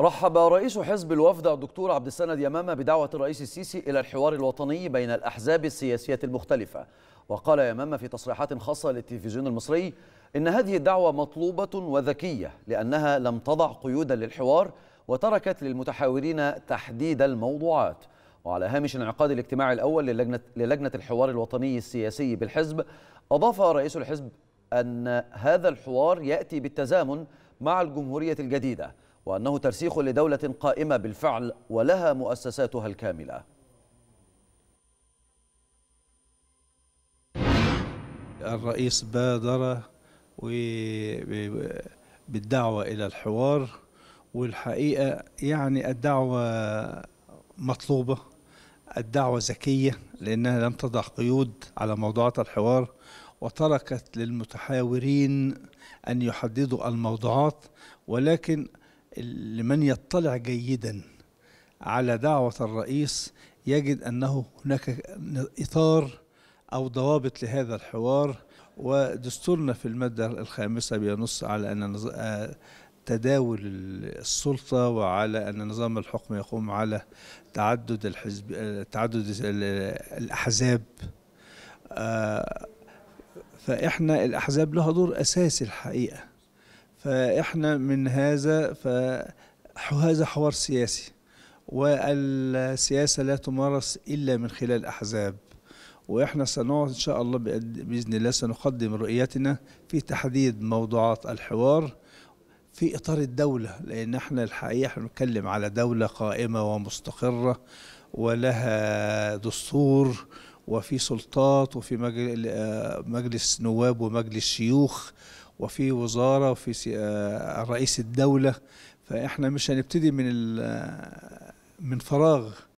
رحب رئيس حزب الوفد الدكتور عبد السند يمامة بدعوة الرئيس السيسي إلى الحوار الوطني بين الأحزاب السياسية المختلفة وقال يمامة في تصريحات خاصة للتلفزيون المصري إن هذه الدعوة مطلوبة وذكية لأنها لم تضع قيودا للحوار وتركت للمتحاورين تحديد الموضوعات وعلى هامش انعقاد الاجتماع الأول للجنة, للجنة الحوار الوطني السياسي بالحزب أضاف رئيس الحزب أن هذا الحوار يأتي بالتزامن مع الجمهورية الجديدة وأنه ترسيخ لدولة قائمة بالفعل ولها مؤسساتها الكاملة الرئيس بادر بالدعوة إلى الحوار والحقيقة يعني الدعوة مطلوبة الدعوة ذكية لأنها لم تضع قيود على موضوعات الحوار وتركت للمتحاورين أن يحددوا الموضوعات ولكن لمن يطلع جيدا على دعوة الرئيس يجد أنه هناك إطار أو ضوابط لهذا الحوار ودستورنا في المادة الخامسة بينص على أن آه، تداول السلطة وعلى أن نظام الحكم يقوم على تعدد الحزب آه، تعدد الأحزاب آه، فإحنا الأحزاب لها دور أساسي الحقيقة فاحنا من هذا فهذا حوار سياسي والسياسة لا تمارس إلا من خلال أحزاب وإحنا سنقعد إن شاء الله بإذن الله سنقدم رؤيتنا في تحديد موضوعات الحوار في إطار الدولة لأن إحنا الحقيقة إحنا بنتكلم على دولة قائمة ومستقرة ولها دستور وفي سلطات وفي آه، مجلس نواب ومجلس شيوخ وفي وزاره وفي آه، رئيس الدوله فاحنا مش هنبتدي من آه، من فراغ